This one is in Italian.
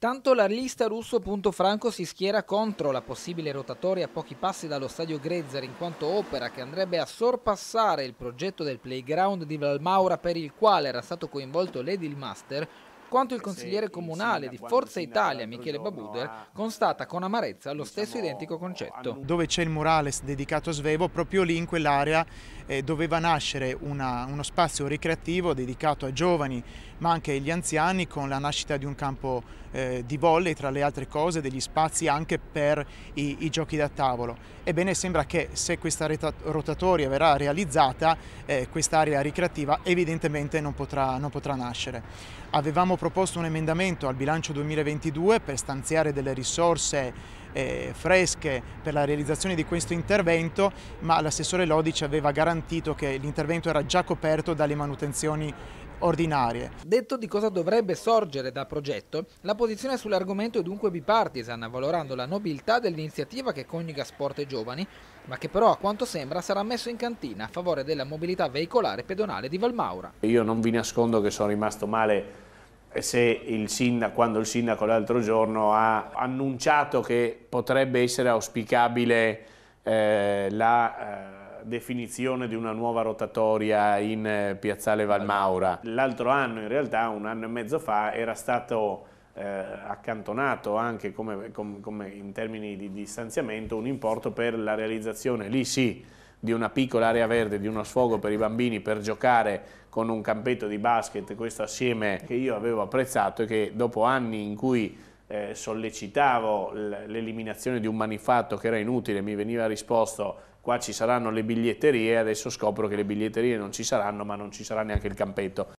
Tanto l'arlista russo Punto Franco si schiera contro la possibile rotatoria a pochi passi dallo stadio Grezzar in quanto opera che andrebbe a sorpassare il progetto del playground di Valmaura per il quale era stato coinvolto l'Edilmaster, quanto il eh, consigliere comunale di Forza Italia Michele Babuder constata con amarezza lo diciamo, stesso identico concetto. Dove c'è il murale dedicato a Svevo, proprio lì in quell'area eh, doveva nascere una, uno spazio ricreativo dedicato a giovani ma anche agli anziani con la nascita di un campo eh, di volley tra le altre cose, degli spazi anche per i, i giochi da tavolo. Ebbene sembra che se questa rotatoria verrà realizzata eh, quest'area ricreativa evidentemente non potrà, non potrà nascere. Avevamo proposto un emendamento al bilancio 2022 per stanziare delle risorse eh, fresche per la realizzazione di questo intervento, ma l'assessore Lodi ci aveva garantito che l'intervento era già coperto dalle manutenzioni ordinarie. Detto di cosa dovrebbe sorgere dal progetto, la posizione sull'argomento è dunque bipartisan, valorando la nobiltà dell'iniziativa che coniuga sport e giovani, ma che però a quanto sembra sarà messo in cantina a favore della mobilità veicolare pedonale di Valmaura. Io non vi nascondo che sono rimasto male eh, se Il sindaco, quando il sindaco l'altro giorno ha annunciato che potrebbe essere auspicabile eh, la eh, definizione di una nuova rotatoria in eh, Piazzale Valmaura. L'altro anno, in realtà un anno e mezzo fa, era stato eh, accantonato anche come, come, come in termini di distanziamento un importo per la realizzazione, lì sì, di una piccola area verde, di uno sfogo per i bambini per giocare con un campetto di basket, questo assieme che io avevo apprezzato e che dopo anni in cui eh, sollecitavo l'eliminazione di un manifatto che era inutile, mi veniva risposto qua ci saranno le biglietterie, adesso scopro che le biglietterie non ci saranno ma non ci sarà neanche il campetto.